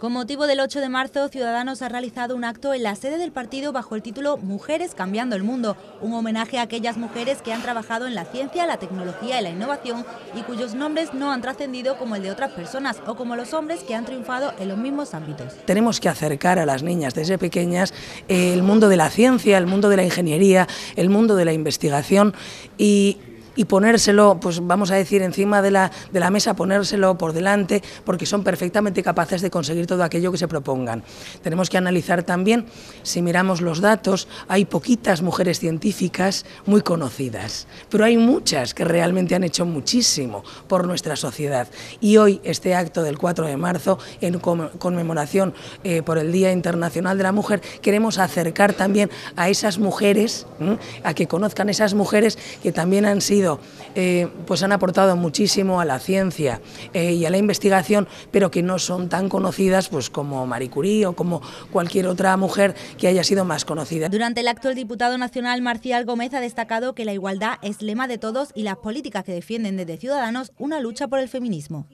Con motivo del 8 de marzo, Ciudadanos ha realizado un acto en la sede del partido bajo el título Mujeres Cambiando el Mundo, un homenaje a aquellas mujeres que han trabajado en la ciencia, la tecnología y la innovación y cuyos nombres no han trascendido como el de otras personas o como los hombres que han triunfado en los mismos ámbitos. Tenemos que acercar a las niñas desde pequeñas el mundo de la ciencia, el mundo de la ingeniería, el mundo de la investigación y y ponérselo, pues vamos a decir, encima de la, de la mesa, ponérselo por delante, porque son perfectamente capaces de conseguir todo aquello que se propongan. Tenemos que analizar también, si miramos los datos, hay poquitas mujeres científicas muy conocidas, pero hay muchas que realmente han hecho muchísimo por nuestra sociedad. Y hoy este acto del 4 de marzo, en conmemoración eh, por el Día Internacional de la Mujer, queremos acercar también a esas mujeres, a que conozcan esas mujeres que también han sido eh, pues han aportado muchísimo a la ciencia eh, y a la investigación, pero que no son tan conocidas pues, como Marie Curie o como cualquier otra mujer que haya sido más conocida. Durante el acto, el diputado nacional Marcial Gómez ha destacado que la igualdad es lema de todos y las políticas que defienden desde Ciudadanos una lucha por el feminismo.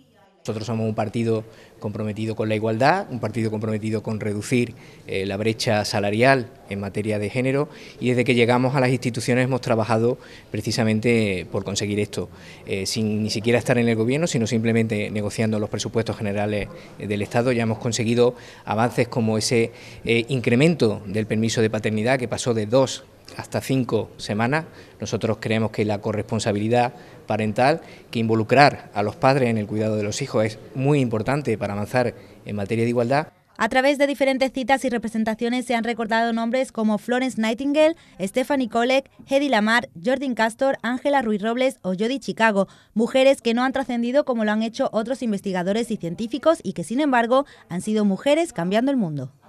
Nosotros somos un partido comprometido con la igualdad, un partido comprometido con reducir eh, la brecha salarial en materia de género y desde que llegamos a las instituciones hemos trabajado precisamente por conseguir esto, eh, sin ni siquiera estar en el gobierno, sino simplemente negociando los presupuestos generales eh, del Estado. Ya hemos conseguido avances como ese incremento del permiso de paternidad que pasó de dos hasta cinco semanas. Nosotros creemos que la corresponsabilidad parental que involucrar a los padres en el cuidado de los hijos es muy importante para avanzar en materia de igualdad. A través de diferentes citas y representaciones se han recordado nombres como Florence Nightingale, Stephanie Kolek, Hedy Lamar, Jordan Castor, Ángela Ruiz Robles o Jody Chicago, mujeres que no han trascendido como lo han hecho otros investigadores y científicos y que sin embargo han sido mujeres cambiando el mundo.